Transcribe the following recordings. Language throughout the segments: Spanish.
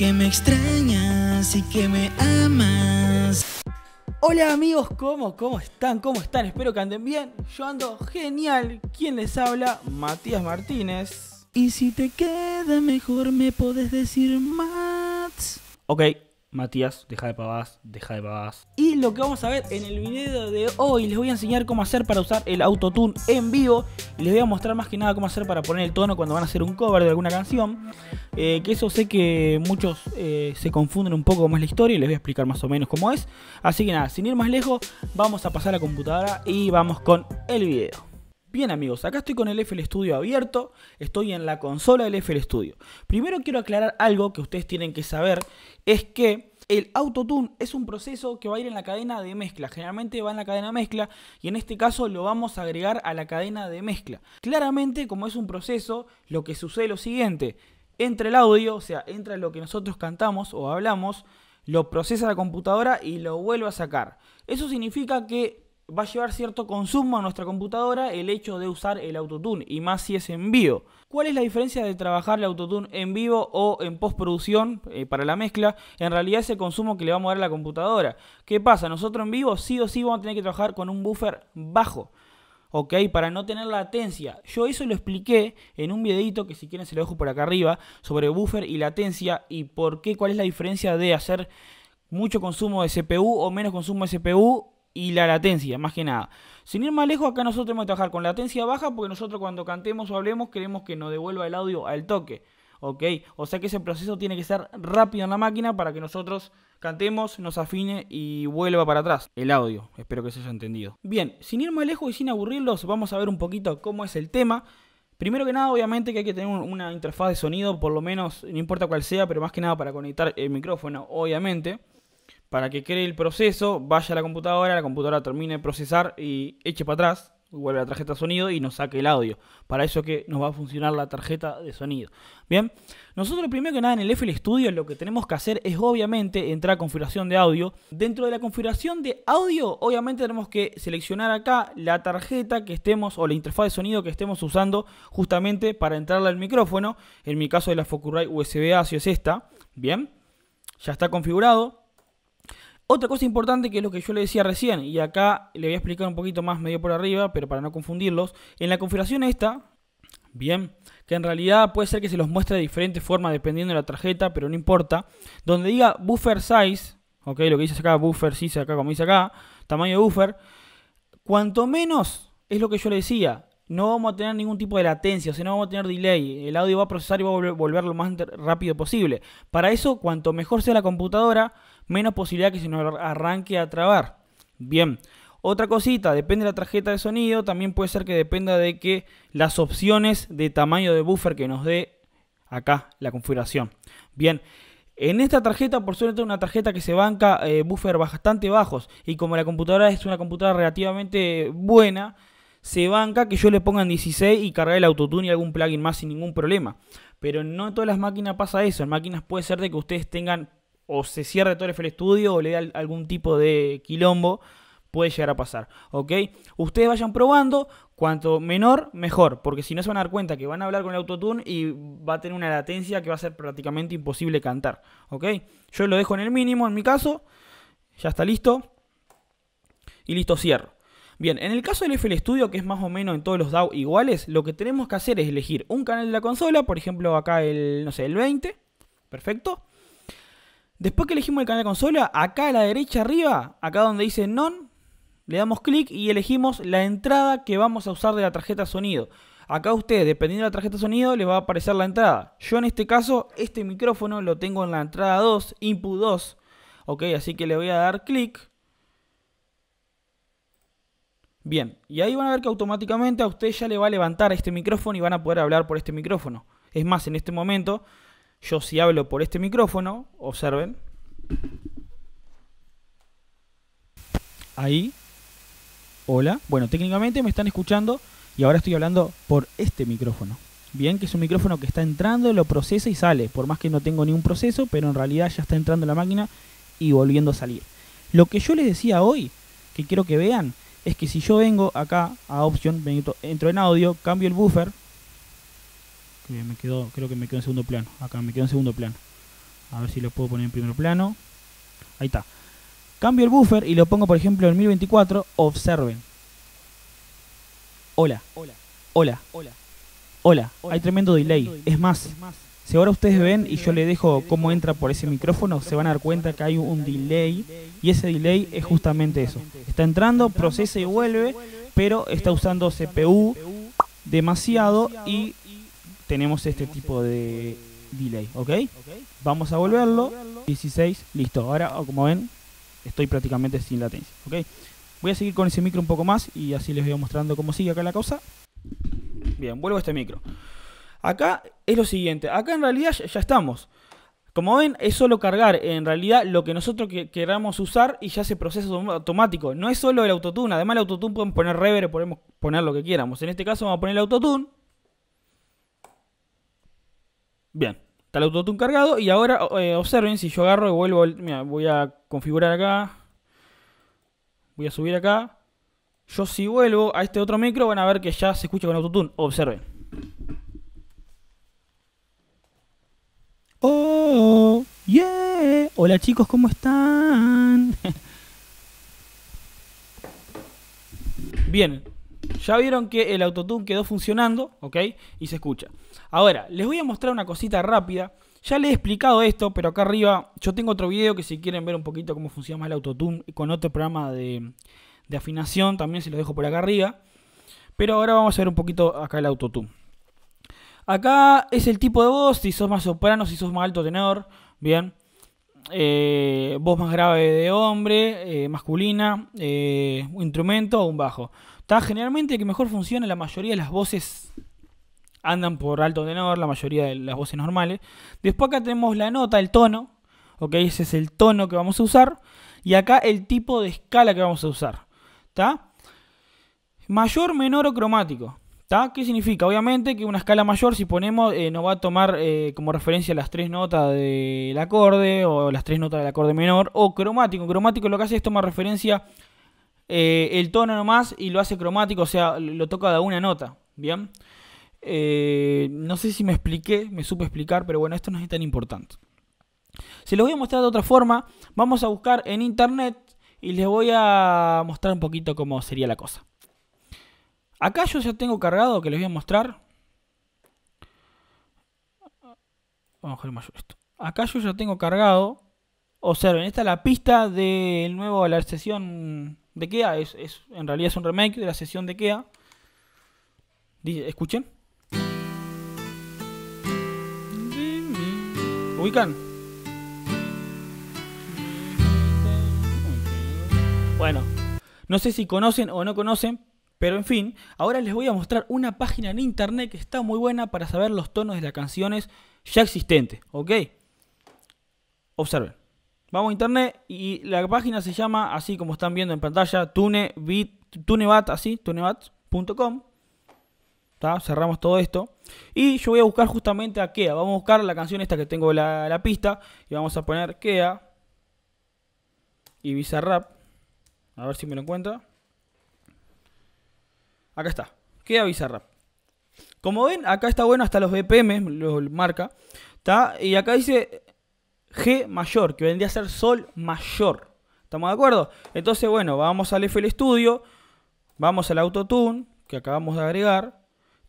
que me extrañas y que me amas. Hola amigos, ¿cómo? ¿Cómo están? ¿Cómo están? Espero que anden bien. Yo ando genial. ¿Quién les habla? Matías Martínez. Y si te queda mejor me podés decir Mats. Ok, Matías, deja de pavadas, deja de pavadas. Y lo que vamos a ver en el video de hoy, les voy a enseñar cómo hacer para usar el autotune en vivo. les voy a mostrar más que nada cómo hacer para poner el tono cuando van a hacer un cover de alguna canción. Eh, que eso sé que muchos eh, se confunden un poco es la historia y les voy a explicar más o menos cómo es. Así que nada, sin ir más lejos, vamos a pasar a la computadora y vamos con el video. Bien amigos, acá estoy con el FL Studio abierto, estoy en la consola del FL Studio. Primero quiero aclarar algo que ustedes tienen que saber, es que el autotune es un proceso que va a ir en la cadena de mezcla, generalmente va en la cadena mezcla y en este caso lo vamos a agregar a la cadena de mezcla. Claramente como es un proceso, lo que sucede es lo siguiente, entra el audio, o sea, entra lo que nosotros cantamos o hablamos, lo procesa la computadora y lo vuelve a sacar. Eso significa que va a llevar cierto consumo a nuestra computadora el hecho de usar el autotune, y más si es en vivo. ¿Cuál es la diferencia de trabajar el autotune en vivo o en postproducción eh, para la mezcla? En realidad es el consumo que le vamos a dar a la computadora. ¿Qué pasa? Nosotros en vivo sí o sí vamos a tener que trabajar con un buffer bajo. ¿ok? Para no tener latencia. Yo eso lo expliqué en un videito que si quieren se lo dejo por acá arriba sobre buffer y latencia y por qué, cuál es la diferencia de hacer mucho consumo de CPU o menos consumo de CPU y la latencia, más que nada. Sin ir más lejos, acá nosotros tenemos que trabajar con latencia baja porque nosotros cuando cantemos o hablemos queremos que nos devuelva el audio al toque. ¿Ok? O sea que ese proceso tiene que ser rápido en la máquina para que nosotros cantemos, nos afine y vuelva para atrás el audio. Espero que se haya entendido. Bien, sin ir más lejos y sin aburrirlos, vamos a ver un poquito cómo es el tema. Primero que nada, obviamente que hay que tener una interfaz de sonido, por lo menos, no importa cuál sea, pero más que nada para conectar el micrófono, obviamente para que cree el proceso, vaya a la computadora, la computadora termine de procesar y eche para atrás, vuelve la tarjeta de sonido y nos saque el audio. Para eso que nos va a funcionar la tarjeta de sonido. Bien, nosotros primero que nada en el FL Studio lo que tenemos que hacer es obviamente entrar a configuración de audio. Dentro de la configuración de audio, obviamente tenemos que seleccionar acá la tarjeta que estemos o la interfaz de sonido que estemos usando justamente para entrarle al micrófono. En mi caso de la Focusrite USB-ASIO es esta. Bien, ya está configurado. Otra cosa importante que es lo que yo le decía recién, y acá le voy a explicar un poquito más medio por arriba, pero para no confundirlos, en la configuración esta, bien, que en realidad puede ser que se los muestre de diferente forma, dependiendo de la tarjeta, pero no importa, donde diga buffer size, ok, lo que dice acá, buffer size acá, como dice acá, tamaño de buffer, cuanto menos, es lo que yo le decía, no vamos a tener ningún tipo de latencia, o sea, no vamos a tener delay. El audio va a procesar y va a volver lo más rápido posible. Para eso, cuanto mejor sea la computadora, menos posibilidad que se nos arranque a trabar. Bien. Otra cosita, depende de la tarjeta de sonido, también puede ser que dependa de que las opciones de tamaño de buffer que nos dé acá la configuración. Bien, en esta tarjeta, por suerte, es una tarjeta que se banca eh, buffer bastante bajos y como la computadora es una computadora relativamente buena, se banca que yo le ponga 16 y cargue el autotune y algún plugin más sin ningún problema. Pero no en todas las máquinas pasa eso. En máquinas puede ser de que ustedes tengan o se cierre todo el FL Studio o le dé algún tipo de quilombo. Puede llegar a pasar, ¿ok? Ustedes vayan probando, cuanto menor, mejor, porque si no se van a dar cuenta que van a hablar con el autotune y va a tener una latencia que va a ser prácticamente imposible cantar, ¿ok? Yo lo dejo en el mínimo, en mi caso, ya está listo, y listo, cierro. Bien, en el caso del FL Studio, que es más o menos en todos los DAO iguales, lo que tenemos que hacer es elegir un canal de la consola, por ejemplo acá el, no sé, el 20, perfecto. Después que elegimos el canal de consola, acá a la derecha arriba, acá donde dice NON, le damos clic y elegimos la entrada que vamos a usar de la tarjeta sonido. Acá usted, dependiendo de la tarjeta sonido, le va a aparecer la entrada. Yo en este caso, este micrófono lo tengo en la entrada 2, input 2. Ok, así que le voy a dar clic. Bien, y ahí van a ver que automáticamente a usted ya le va a levantar este micrófono y van a poder hablar por este micrófono. Es más, en este momento, yo si hablo por este micrófono, observen. Ahí. Hola. Bueno, técnicamente me están escuchando y ahora estoy hablando por este micrófono. Bien, que es un micrófono que está entrando, lo procesa y sale. Por más que no tengo ningún proceso, pero en realidad ya está entrando la máquina y volviendo a salir. Lo que yo les decía hoy, que quiero que vean, es que si yo vengo acá a opción, entro en audio, cambio el buffer, me quedó, creo que me quedó en segundo plano, acá me quedó en segundo plano. A ver si lo puedo poner en primer plano. Ahí está. Cambio el buffer y lo pongo, por ejemplo, en 1024, observen. Hola, hola, hola, hola, hola. Hay tremendo delay. Es más, si ahora ustedes ven y yo le dejo cómo entra por ese micrófono, se van a dar cuenta que hay un delay y ese delay es justamente eso. Está entrando, procesa y vuelve, pero está usando CPU demasiado y tenemos este tipo de delay, ¿ok? Vamos a volverlo, 16, listo. Ahora, oh, como ven, estoy prácticamente sin latencia, ¿ok? Voy a seguir con ese micro un poco más y así les voy mostrando cómo sigue acá la cosa. Bien, vuelvo a este micro. Acá es lo siguiente, acá en realidad ya estamos. Como ven, es solo cargar en realidad lo que nosotros queramos usar y ya se procesa automático. No es solo el autotune, además el autotune podemos poner reverb, podemos poner lo que queramos, En este caso vamos a poner el autotune. Bien, está el autotune cargado y ahora eh, observen si yo agarro y vuelvo, voy a configurar acá. Voy a subir acá. Yo si vuelvo a este otro micro van a ver que ya se escucha con autotune, observen. Yeah. Hola chicos, ¿cómo están? Bien, ya vieron que el autotune quedó funcionando, ¿ok? Y se escucha. Ahora, les voy a mostrar una cosita rápida. Ya les he explicado esto, pero acá arriba yo tengo otro video que si quieren ver un poquito cómo funciona más el autotune con otro programa de, de afinación, también se lo dejo por acá arriba. Pero ahora vamos a ver un poquito acá el autotune. Acá es el tipo de voz, si sos más soprano, si sos más alto tenor, Bien. Eh, voz más grave de hombre, eh, masculina, eh, un instrumento o un bajo. Está generalmente que mejor funciona, la mayoría de las voces andan por alto tenor, la mayoría de las voces normales. Después acá tenemos la nota, el tono, ok, ese es el tono que vamos a usar. Y acá el tipo de escala que vamos a usar, ¿está? Mayor, menor o cromático. ¿Qué significa? Obviamente que una escala mayor, si ponemos, eh, nos va a tomar eh, como referencia las tres notas del acorde o las tres notas del acorde menor o cromático. Cromático lo que hace es tomar referencia eh, el tono nomás y lo hace cromático, o sea, lo toca de una nota. Bien. no sé si me expliqué, me supe explicar, pero bueno, esto no es tan importante. Se los voy a mostrar de otra forma. Vamos a buscar en internet y les voy a mostrar un poquito cómo sería la cosa. Acá yo ya tengo cargado que les voy a mostrar. Vamos a hacer mayor esto. Acá yo ya tengo cargado. Observen, esta es la pista del nuevo, la sesión de KEA. Es, en realidad es un remake de la sesión de KEA. Escuchen. ¿Ubican? Bueno, no sé si conocen o no conocen, pero en fin, ahora les voy a mostrar una página en internet que está muy buena para saber los tonos de las canciones ya existentes, ¿ok? Observen. Vamos a internet y la página se llama, así como están viendo en pantalla, tunebat, así, tunebat.com. Cerramos todo esto. Y yo voy a buscar justamente a Kea. Vamos a buscar la canción esta que tengo la, la pista. Y vamos a poner Kea y Bizarrap. A ver si me lo encuentra. Acá está. Queda bizarra Como ven, acá está bueno hasta los BPM, lo marca. Y acá dice G mayor, que vendría a ser Sol mayor. ¿Estamos de acuerdo? Entonces, bueno, vamos al FL Studio, vamos al Autotune, que acabamos de agregar,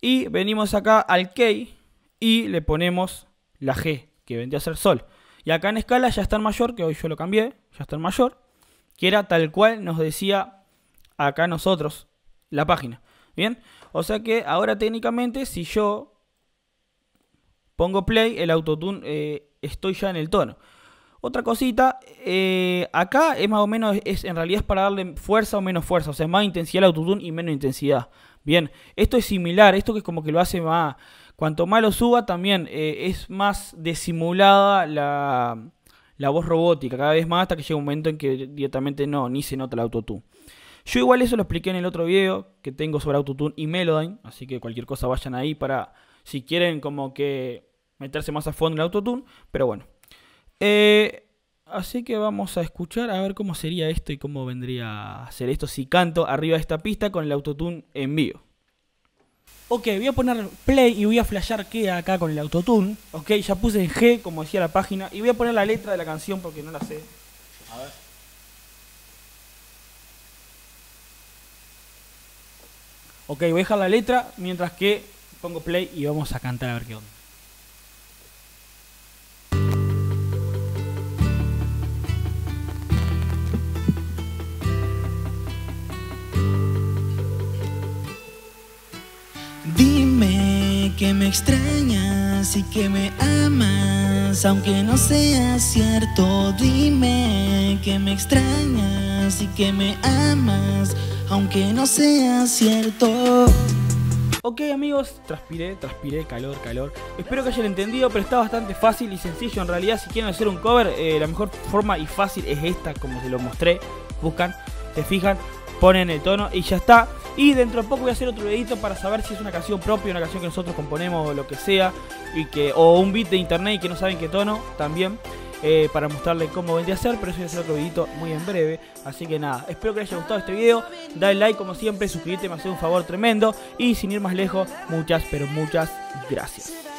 y venimos acá al Key y le ponemos la G, que vendría a ser Sol. Y acá en escala ya está en mayor, que hoy yo lo cambié, ya está en mayor, que era tal cual nos decía acá nosotros la página. Bien, o sea que ahora técnicamente si yo pongo play, el autotune eh, estoy ya en el tono. Otra cosita, eh, acá es más o menos, es, en realidad es para darle fuerza o menos fuerza, o sea, más intensidad al autotune y menos intensidad. Bien, esto es similar, esto que es como que lo hace más, cuanto más lo suba también eh, es más desimulada la, la voz robótica, cada vez más hasta que llega un momento en que directamente no, ni se nota el autotune. Yo igual eso lo expliqué en el otro video que tengo sobre Autotune y Melodyne, así que cualquier cosa vayan ahí para, si quieren como que meterse más a fondo en el Autotune, pero bueno. Eh, así que vamos a escuchar a ver cómo sería esto y cómo vendría a ser esto si canto arriba de esta pista con el Autotune en vivo. Ok, voy a poner play y voy a flashar qué acá con el autotune. Ok, ya puse en G, como decía la página, y voy a poner la letra de la canción porque no la sé. A ver. Ok, voy a dejar la letra mientras que pongo play y vamos a cantar a ver qué onda. Dime que me extrañas y que me amas, aunque no sea cierto. Dime que me extrañas y que me amas aunque no sea cierto. Ok amigos, transpiré, transpiré, calor, calor. Espero que hayan entendido, pero está bastante fácil y sencillo. En realidad, si quieren hacer un cover, eh, la mejor forma y fácil es esta, como se lo mostré. Buscan, se fijan, ponen el tono y ya está. Y dentro de poco voy a hacer otro videito para saber si es una canción propia, una canción que nosotros componemos o lo que sea. Y que, o un beat de internet y que no saben qué tono también. Eh, para mostrarle cómo vendría a hacer pero eso voy a hacer otro videito muy en breve. Así que nada, espero que les haya gustado este video. Dale like como siempre, suscríbete, me hace un favor tremendo. Y sin ir más lejos, muchas, pero muchas gracias.